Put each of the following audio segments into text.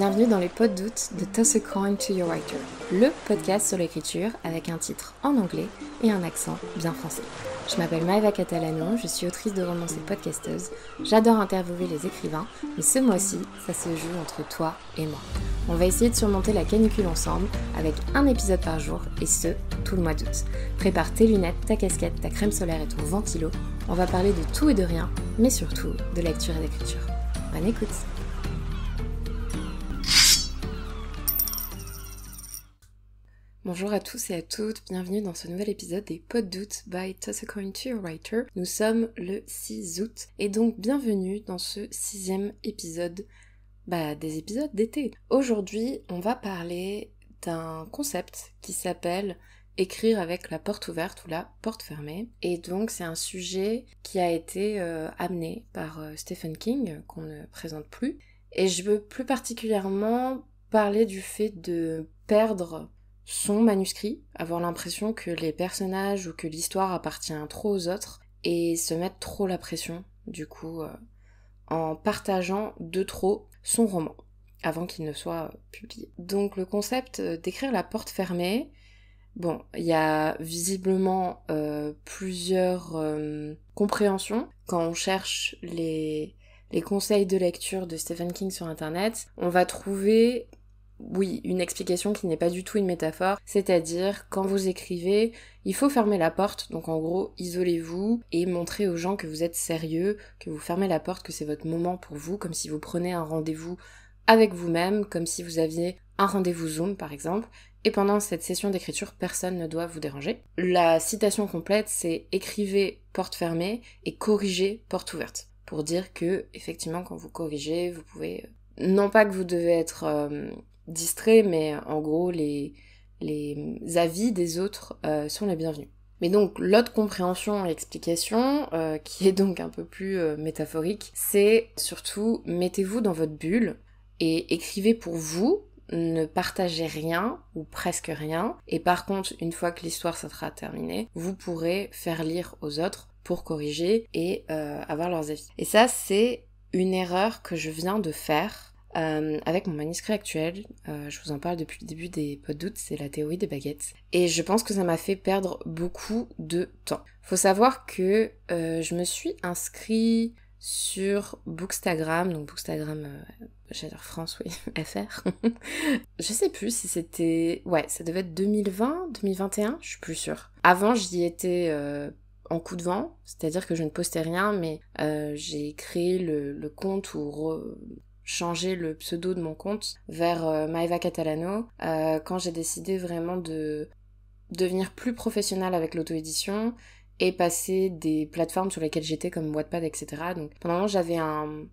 bienvenue dans les potes d'août de Toss a Coin to Your Writer, le podcast sur l'écriture avec un titre en anglais et un accent bien français. Je m'appelle Maëva Catalanon, je suis autrice de romans et podcasteuse. J'adore interviewer les écrivains, mais ce mois-ci, ça se joue entre toi et moi. On va essayer de surmonter la canicule ensemble avec un épisode par jour et ce, tout le mois d'août. Prépare tes lunettes, ta casquette, ta crème solaire et ton ventilo. On va parler de tout et de rien, mais surtout de lecture et d'écriture. Bonne écoute! Bonjour à tous et à toutes, bienvenue dans ce nouvel épisode des Potes doutes by Toss a Writer. Nous sommes le 6 août et donc bienvenue dans ce sixième épisode bah, des épisodes d'été. Aujourd'hui, on va parler d'un concept qui s'appelle écrire avec la porte ouverte ou la porte fermée. Et donc c'est un sujet qui a été euh, amené par euh, Stephen King, qu'on ne présente plus. Et je veux plus particulièrement parler du fait de perdre son manuscrit, avoir l'impression que les personnages ou que l'histoire appartient trop aux autres et se mettre trop la pression, du coup, euh, en partageant de trop son roman avant qu'il ne soit euh, publié. Donc le concept euh, d'écrire la porte fermée, Bon, il y a visiblement plusieurs compréhensions. Quand on cherche les, les, conseils de lecture de Stephen King sur Internet, on va trouver oui, une explication qui n'est pas du tout une métaphore, c'est-à-dire quand vous écrivez, il faut fermer la porte, donc en gros, isolez-vous et montrez aux gens que vous êtes sérieux, que vous fermez la porte, que c'est votre moment pour vous, comme si vous prenez un rendez-vous avec vous-même, comme si vous aviez un rendez-vous Zoom par exemple, et pendant cette session d'écriture, personne ne doit vous déranger. La citation complète, c'est écrivez porte fermée et corrigez porte ouverte. Pour dire que, effectivement, quand vous corrigez, vous pouvez. Euh, non pas que vous devez être euh, distrait, mais en gros, les, avis des autres euh, sont les bienvenus. Mais donc l'autre compréhension et explication, euh, qui est donc un peu plus euh, métaphorique, c'est surtout mettez-vous dans votre bulle et écrivez pour vous, ne partagez rien ou presque rien, et par contre, une fois que l'histoire sera terminée, vous pourrez faire lire aux autres pour corriger et avoir leurs avis. Et ça, c'est une erreur que je viens de faire euh, avec mon manuscrit actuel, euh, je vous en parle depuis le début des potes d'août, c'est la théorie des baguettes. Et je pense que ça m'a fait perdre beaucoup de temps. Faut savoir que euh, je me suis inscrite sur Bookstagram, donc Bookstagram, j'adore France, oui, FR. je sais plus si c'était... Ouais, ça devait être 2020, 2021, je suis plus sûre. Avant, j'y étais en coup de vent, c'est-à-dire que je ne postais rien, mais j'ai créé le, le compte où changer le pseudo de mon compte vers euh, Maeva Catalano euh, quand j'ai décidé vraiment de devenir plus professionnelle avec l'auto-édition et passer des plateformes sur lesquelles j'étais comme Wattpad, etc. Donc pendant un j'avais un,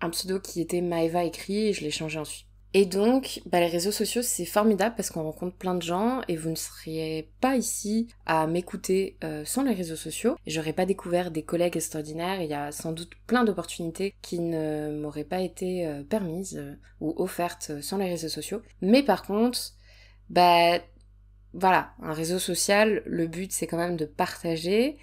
un pseudo qui était Maeva écrit et je l'ai changé ensuite et donc, bah, les réseaux sociaux, c'est formidable parce qu'on rencontre plein de gens et vous ne seriez pas ici à m'écouter euh, sans les réseaux sociaux. J'aurais pas découvert des collègues extraordinaires. Il y a sans doute plein d'opportunités qui ne m'auraient pas été euh, permises euh, ou offertes sans les réseaux sociaux. Mais par contre, bah voilà, un réseau social, le but c'est quand même de partager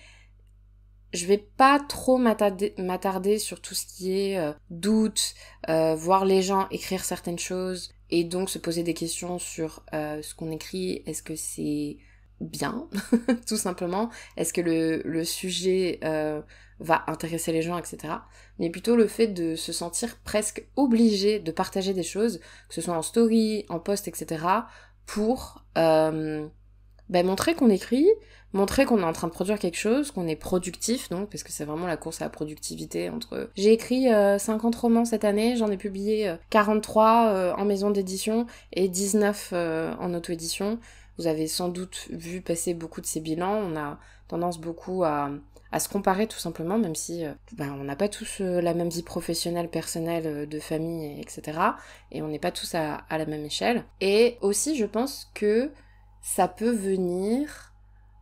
je vais pas trop m'attarder sur tout ce qui est euh, doute, euh, voir les gens écrire certaines choses et donc se poser des questions sur euh, ce qu'on écrit, est-ce que c'est bien, tout simplement, est-ce que le, le sujet va intéresser les gens, etc. Mais plutôt le fait de se sentir presque obligé de partager des choses, que ce soit en story, en post, etc., pour bah, montrer qu'on écrit, montrer qu'on est en train de produire quelque chose, qu'on est productif, donc, parce que c'est vraiment la course à la productivité entre... J'ai écrit 50 euh, romans cette année, j'en ai publié 43 euh, euh, en maison d'édition et 19 en auto-édition. Vous avez sans doute vu passer beaucoup de ces bilans, on a tendance beaucoup à, se comparer tout simplement, même si bah, on n'a pas tous la même vie professionnelle, personnelle, de famille, etc. Et on n'est pas tous à la même échelle. Et aussi, je pense que ça peut venir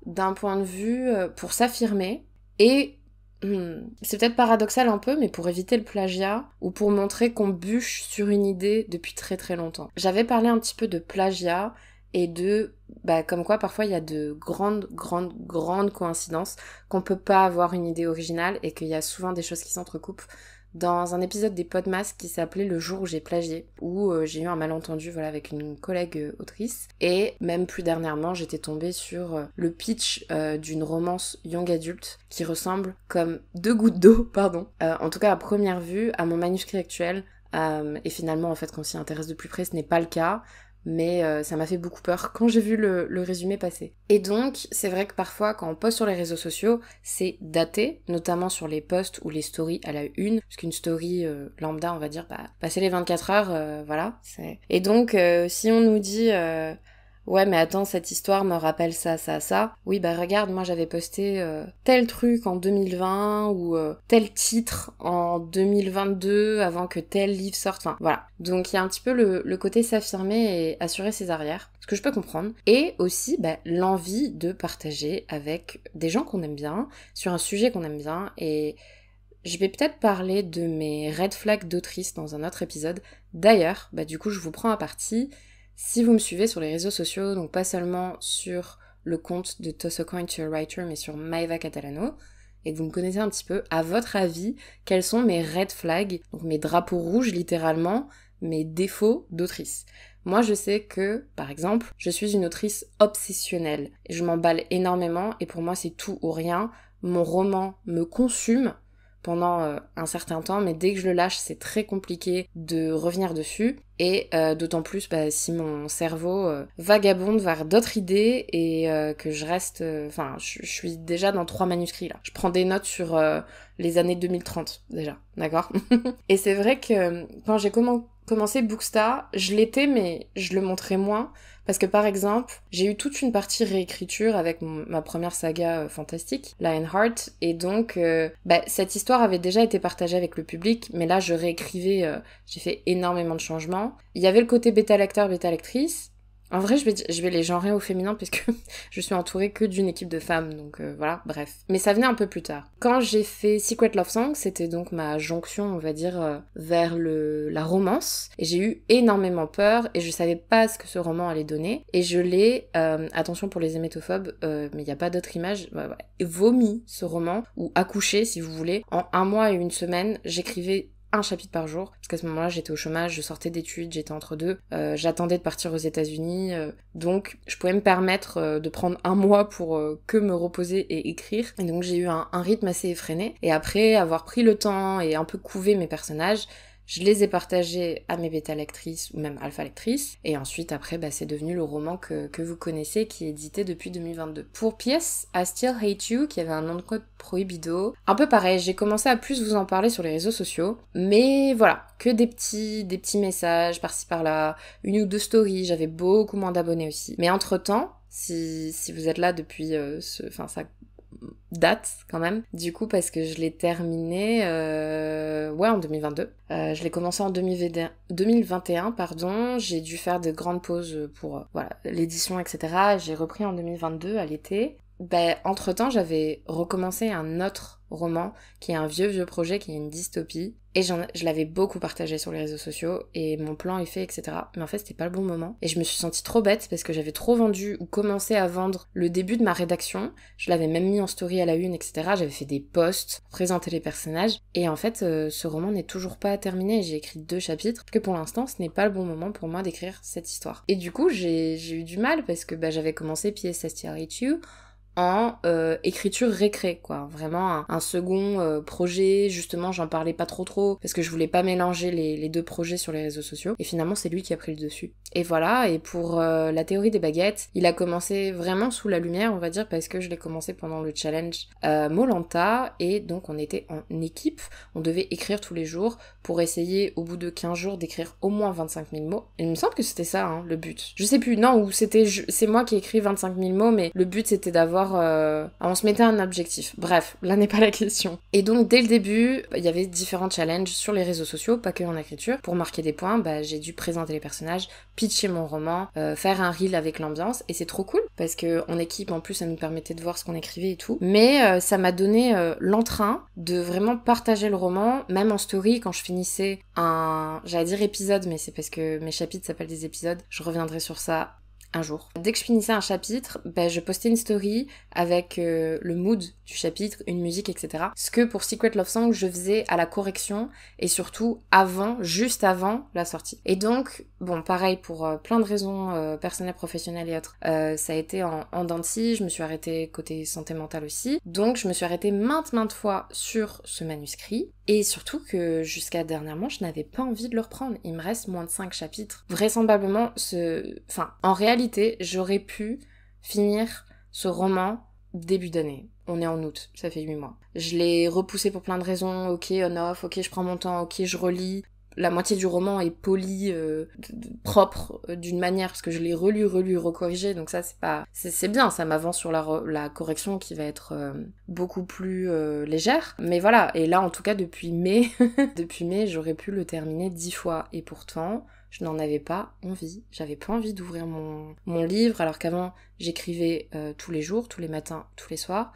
d'un point de vue euh, pour s'affirmer et hmm, c'est peut-être paradoxal un peu, mais pour éviter le plagiat ou pour montrer qu'on bûche sur une idée depuis très très longtemps. J'avais parlé un petit peu de plagiat et de, bah, comme quoi parfois il y a de grandes, grandes, grandes coïncidences qu'on peut pas avoir une idée originale et qu'il y a souvent des choses qui s'entrecoupent dans un épisode des Podmas qui s'appelait Le jour où j'ai plagié, où euh, j'ai eu un malentendu voilà, avec une collègue euh, autrice. Et même plus dernièrement, j'étais tombée sur euh, le pitch d'une romance young adulte qui ressemble comme deux gouttes d'eau, pardon, en tout cas à première vue, à mon manuscrit actuel. et finalement, en fait, quand on s'y intéresse de plus près, ce n'est pas le cas mais euh, ça m'a fait beaucoup peur quand j'ai vu le, résumé passer. Et donc, c'est vrai que parfois, quand on poste sur les réseaux sociaux, c'est daté, notamment sur les posts ou les stories à la une, parce qu'une story euh, lambda, on va dire, bah, passer les 24 heures, euh, voilà. Et donc, si on nous dit... Ouais, mais attends, cette histoire me rappelle ça, ça, ça. Oui, bah regarde, moi j'avais posté euh, tel truc en 2020 ou euh, tel titre en 2022 avant que tel livre sorte. Enfin, voilà. Donc il y a un petit peu le, le côté s'affirmer et assurer ses arrières, ce que je peux comprendre. Et aussi bah, l'envie de partager avec des gens qu'on aime bien, sur un sujet qu'on aime bien. Et je vais peut-être parler de mes red flags d'autrice dans un autre épisode. D'ailleurs, bah du coup, je vous prends à partie. Si vous me suivez sur les réseaux sociaux, donc pas seulement sur le compte de Toss a Coin to Writer, mais sur Maeva Catalano, et que vous me connaissez un petit peu, à votre avis, quels sont mes red flags, donc mes drapeaux rouges littéralement, mes défauts d'autrice Moi, je sais que, par exemple, je suis une autrice obsessionnelle. Je m'emballe énormément et pour moi, c'est tout ou rien. Mon roman me consume pendant euh, un certain temps, mais dès que je le lâche, c'est très compliqué de revenir dessus. Et euh, d'autant plus bah, si mon cerveau euh, vagabonde vers d'autres idées et que je reste... Enfin, je suis déjà dans trois manuscrits là. Je prends des notes sur les années 2030 déjà, d'accord Et c'est vrai que quand j'ai commencé commencer Booksta, je l'étais, mais je le montrais moins. Parce que par exemple, j'ai eu toute une partie réécriture avec ma première saga euh, fantastique, Lionheart, et donc euh, bah, cette histoire avait déjà été partagée avec le public, mais là je réécrivais, euh, j'ai fait énormément de changements. Il y avait le côté bêta lecteur, bêta lectrice, en vrai, je vais, je vais les genrer au féminin puisque je suis entourée que d'une équipe de femmes, donc euh, voilà, bref. Mais ça venait un peu plus tard. Quand j'ai fait Secret Love Song, c'était donc ma jonction, on va dire, euh, vers le, la romance. Et j'ai eu énormément peur et je savais pas ce que ce roman allait donner. Et je l'ai, euh, attention pour les hémétophobes, mais il n'y a pas d'autres images, vomi ce roman, ou accouché si vous voulez. En un mois et une semaine, j'écrivais un chapitre par jour, parce qu'à ce moment-là, j'étais au chômage, je sortais d'études, j'étais entre deux, euh, j'attendais de partir aux États-Unis, euh, donc je pouvais me permettre euh, de prendre un mois pour que me reposer et écrire. Et donc j'ai eu un rythme assez effréné. Et après avoir pris le temps et un peu couvé mes personnages, je les ai partagés à mes bêta-lectrices ou même alpha-lectrices. Et ensuite, après, bah, c'est devenu le roman que, que, vous connaissez qui est édité depuis 2022. Pour pièce, I Still Hate You, qui avait un nom de code prohibido. Un peu pareil, j'ai commencé à plus vous en parler sur les réseaux sociaux. Mais voilà, que des petits, des petits messages par-ci par-là, une ou deux stories. J'avais beaucoup moins d'abonnés aussi. Mais entre-temps, si, si, vous êtes là depuis euh, ce, enfin ça date quand même. Du coup, parce que je l'ai terminé, euh, ouais, en 2022. Euh, je l'ai commencé en 2021, pardon. J'ai dû faire de grandes pauses pour euh, voilà l'édition, etc. J'ai repris en 2022 à l'été. Bah entre-temps, j'avais recommencé un autre roman qui est un vieux, vieux projet, qui est une dystopie. Et je l'avais beaucoup partagé sur les réseaux sociaux et mon plan est fait, etc. Mais en fait, c'était pas le bon moment. Et je me suis sentie trop bête parce que j'avais trop vendu ou commencé à vendre le début de ma rédaction. Je l'avais même mis en story à la une, etc. J'avais fait des posts, présenté les personnages. Et en fait, euh, ce roman n'est toujours pas terminé. J'ai écrit deux chapitres que pour l'instant, ce n'est pas le bon moment pour moi d'écrire cette histoire. Et du coup, j'ai eu du mal parce que bah, j'avais commencé P.S.S.T.R.H.U., en euh, écriture récré quoi vraiment un, second euh, projet justement j'en parlais pas trop trop parce que je voulais pas mélanger les, deux projets sur les réseaux sociaux et finalement c'est lui qui a pris le dessus et voilà et pour euh, la théorie des baguettes il a commencé vraiment sous la lumière on va dire parce que je l'ai commencé pendant le challenge Molanta et donc on était en équipe on devait écrire tous les jours pour essayer au bout de 15 jours d'écrire au moins 25 000 mots il me semble que c'était ça hein, le but je sais plus non ou c'était c'est moi qui écris écrit 25 000 mots mais le but c'était d'avoir euh, on se mettait un objectif. Bref, là n'est pas la question. Et donc dès le début, bah, il y avait différents challenges sur les réseaux sociaux, pas que en écriture. Pour marquer des points, bah, j'ai dû présenter les personnages, pitcher mon roman, euh, faire un reel avec l'ambiance. Et c'est trop cool parce que équipe, en plus, ça nous permettait de voir ce qu'on écrivait et tout. Mais euh, ça m'a donné l'entrain de vraiment partager le roman, même en story, quand je finissais un... J'allais dire épisode, mais c'est parce que mes chapitres s'appellent des épisodes. Je reviendrai sur ça un jour. Dès que je finissais un chapitre, ben, je postais une story avec euh, le mood du chapitre, une musique, etc. Ce que pour Secret Love Song, je faisais à la correction et surtout avant, juste avant la sortie. Et donc, bon, pareil pour euh, plein de raisons euh, personnelles, professionnelles et autres, ça a été en, en je me suis arrêtée côté santé mentale aussi. Donc, je me suis arrêtée maintes, maintes fois sur ce manuscrit et surtout que jusqu'à dernièrement, je n'avais pas envie de le reprendre. Il me reste moins de 5 chapitres. Vraisemblablement, ce... enfin, en réalité, j'aurais pu finir ce roman début d'année. On est en août, ça fait 8 mois. Je l'ai repoussé pour plein de raisons. Ok, on off, ok, je prends mon temps, ok, je relis la moitié du roman est poli, euh, propre euh, d'une manière, parce que je l'ai relu, relu, recorrigé, donc ça c'est pas, c'est bien, ça m'avance sur la, la, correction qui va être euh, beaucoup plus légère. Mais voilà, et là en tout cas depuis mai, depuis mai j'aurais pu le terminer dix fois, et pourtant je n'en avais pas envie, j'avais pas envie d'ouvrir mon, mon, livre, alors qu'avant j'écrivais tous les jours, tous les matins, tous les soirs.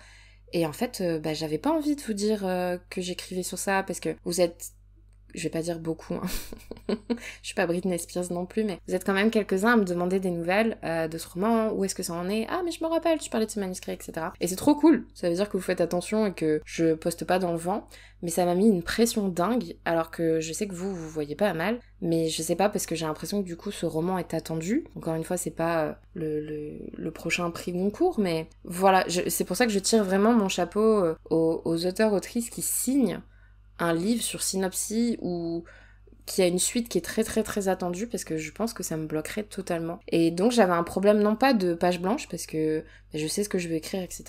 Et en fait, bah, j'avais pas envie de vous dire que j'écrivais sur ça parce que vous êtes je vais pas dire beaucoup, hein. je suis pas Britney Spears non plus, mais vous êtes quand même quelques-uns à me demander des nouvelles euh, de ce roman, où est-ce que ça en est, ah mais je me rappelle, tu parlais de ce manuscrit, etc. Et c'est trop cool, ça veut dire que vous faites attention et que je poste pas dans le vent, mais ça m'a mis une pression dingue, alors que je sais que vous, vous voyez pas mal, mais je sais pas parce que j'ai l'impression que du coup ce roman est attendu. Encore une fois, c'est pas euh, le, le, prochain prix Goncourt, mais voilà, c'est pour ça que je tire vraiment mon chapeau euh, aux auteurs, autrices qui signent un livre sur synopsie ou qui a une suite qui est très très très attendue parce que je pense que ça me bloquerait totalement. Et donc j'avais un problème non pas de page blanche parce que bah, je sais ce que je veux écrire, etc.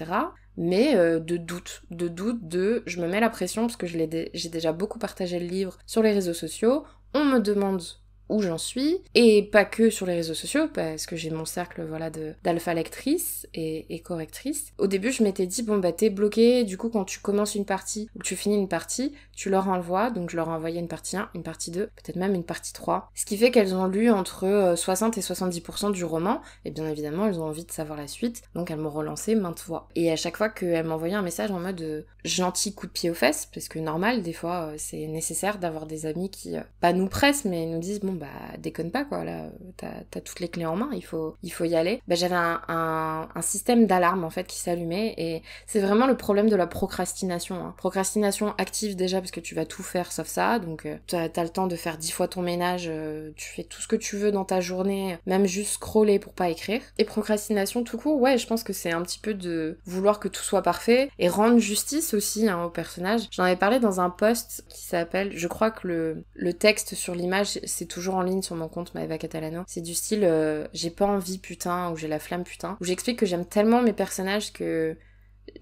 Mais euh, de doute, de doute de je me mets la pression parce que j'ai déjà beaucoup partagé le livre sur les réseaux sociaux. On me demande où j'en suis et pas que sur les réseaux sociaux parce que j'ai mon cercle voilà d'alpha lectrice et, et, correctrice. Au début je m'étais dit bon bah t'es bloqué du coup quand tu commences une partie ou que tu finis une partie tu leur envoies, donc je leur envoyais une partie 1, une partie 2, peut-être même une partie 3. Ce qui fait qu'elles ont lu entre 60 euh, et 70% du roman, et bien évidemment elles ont envie de savoir la suite, donc elles m'ont relancé maintes fois. Et à chaque fois qu'elles m'envoyaient un message en mode euh, gentil coup de pied aux fesses, parce que normal, des fois euh, c'est nécessaire d'avoir des amis qui, pas nous pressent, mais nous disent bon bah déconne pas quoi, là t'as as toutes les clés en main, il faut, il faut y aller. Bah, j'avais un, système d'alarme en fait qui s'allumait, et c'est vraiment le problème de la procrastination. Hein. Procrastination active déjà parce que tu vas tout faire sauf ça. Donc, euh, t'as le temps de faire dix fois ton ménage, euh, tu fais tout ce que tu veux dans ta journée, même juste scroller pour pas écrire. Et procrastination tout court, ouais, je pense que c'est un petit peu de vouloir que tout soit parfait et rendre justice aussi hein, au personnage. J'en avais parlé dans un post qui s'appelle, je crois que le, le texte sur l'image, c'est toujours en ligne sur mon compte Maeva Catalano. C'est du style euh, j'ai pas envie putain ou j'ai la flamme putain, où j'explique que j'aime tellement mes personnages que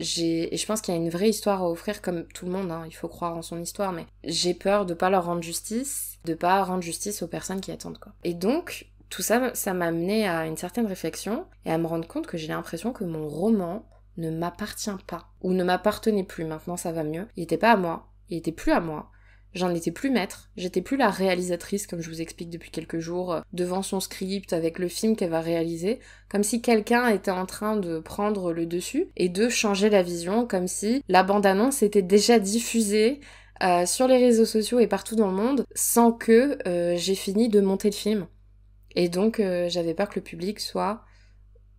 et je pense qu'il y a une vraie histoire à offrir, comme tout le monde, hein, il faut croire en son histoire, mais j'ai peur de pas leur rendre justice, de pas rendre justice aux personnes qui attendent, quoi. Et donc, tout ça, ça m'a amené à une certaine réflexion et à me rendre compte que j'ai l'impression que mon roman ne m'appartient pas, ou ne m'appartenait plus, maintenant ça va mieux. Il n'était pas à moi, il était plus à moi. J'en étais plus maître, j'étais plus la réalisatrice, comme je vous explique depuis quelques jours, euh, devant son script avec le film qu'elle va réaliser, comme si quelqu'un était en train de prendre le dessus et de changer la vision, comme si la bande-annonce était déjà diffusée, euh, sur les réseaux sociaux et partout dans le monde sans que euh, j'ai fini de monter le film. Et donc j'avais peur que le public soit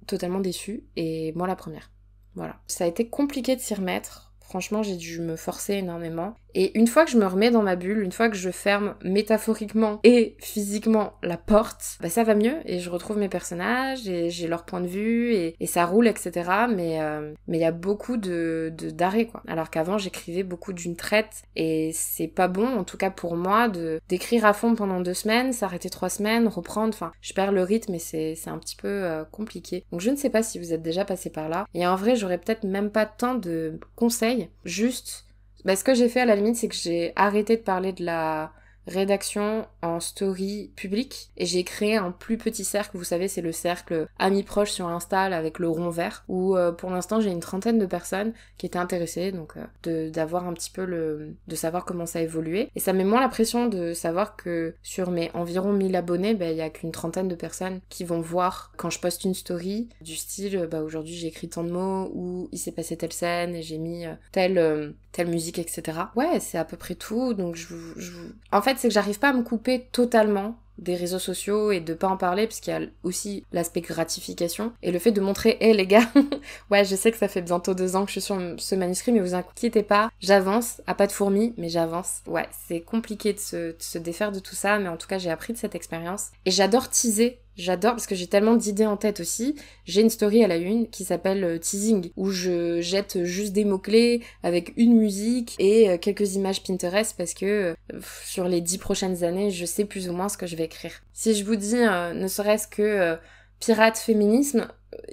totalement déçu et moi la première. Voilà. Ça a été compliqué de s'y remettre. Franchement, j'ai dû me forcer énormément. Et une fois que je me remets dans ma bulle, une fois que je ferme métaphoriquement et physiquement la porte, bah, ça va mieux et je retrouve mes personnages et j'ai leur point de vue et, ça roule, etc. Mais euh, mais il y a beaucoup de d'arrêts quoi. Alors qu'avant j'écrivais beaucoup d'une traite et c'est pas bon, en tout cas pour moi, de d'écrire à fond pendant deux semaines, s'arrêter trois semaines, reprendre. Enfin, je perds le rythme et c'est un petit peu euh, compliqué. Donc je ne sais pas si vous êtes déjà passé par là. Et en vrai, j'aurais peut-être même pas tant de conseils Juste, bah, ce que j'ai fait à la limite, c'est que j'ai arrêté de parler de la rédaction en story publique et j'ai créé un plus petit cercle, vous savez, c'est le cercle amis proches sur Insta avec le rond vert où euh, pour l'instant j'ai une trentaine de personnes qui étaient intéressées donc euh, d'avoir un petit peu le de savoir comment ça évolué et ça met moins la pression de savoir que sur mes environ 1000 abonnés, ben, il a qu'une trentaine de personnes qui vont voir quand je poste une story du style bah aujourd'hui j'ai écrit tant de mots ou il s'est passé telle scène et j'ai mis euh, tel euh, telle musique, etc. Ouais, c'est à peu près tout. Donc, je, je... en fait, c'est que j'arrive pas à me couper totalement des réseaux sociaux et de pas en parler parce qu'il y a aussi l'aspect gratification et le fait de montrer hé les gars ouais je sais que ça fait bientôt deux ans que je suis sur ce manuscrit mais vous inquiétez pas j'avance à pas de fourmis, mais j'avance ouais c'est compliqué de se, de se, défaire de tout ça mais en tout cas j'ai appris de cette expérience et j'adore teaser J'adore parce que j'ai tellement d'idées en tête aussi. J'ai une story à la une qui s'appelle euh, Teasing où je jette juste des mots-clés avec une musique et euh, quelques images Pinterest parce que euh, sur les dix prochaines années, je sais plus ou moins ce que je vais écrire. Si je vous dis ne serait-ce que pirate féminisme,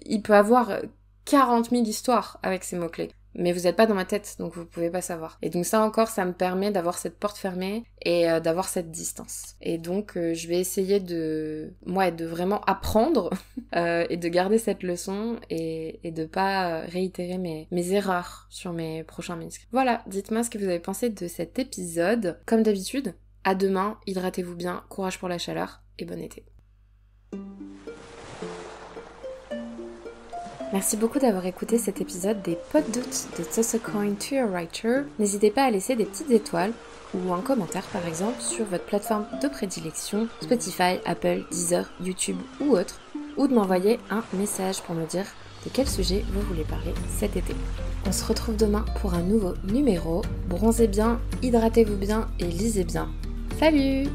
il peut avoir 40 000 histoires avec ces mots-clés mais vous n'êtes pas dans ma tête, donc vous pouvez pas savoir. Et donc ça encore, ça me permet d'avoir cette porte fermée et euh, d'avoir cette distance. Et donc euh, je vais essayer de, moi, de vraiment apprendre euh, et de garder cette leçon et, et de pas réitérer mes, mes erreurs sur mes prochains minutes. Voilà, dites-moi ce que vous avez pensé de cet épisode. Comme d'habitude, à demain, hydratez-vous bien, courage pour la chaleur et bon été. Merci beaucoup d'avoir écouté cet épisode des Potes doutes de Toss a Coin to Your Writer. N'hésitez pas à laisser des petites étoiles ou un commentaire par exemple sur votre plateforme de prédilection, Spotify, Apple, Deezer, YouTube ou autre, ou de m'envoyer un message pour me dire de quel sujet vous voulez parler cet été. On se retrouve demain pour un nouveau numéro. Bronzez bien, hydratez-vous bien et lisez bien. Salut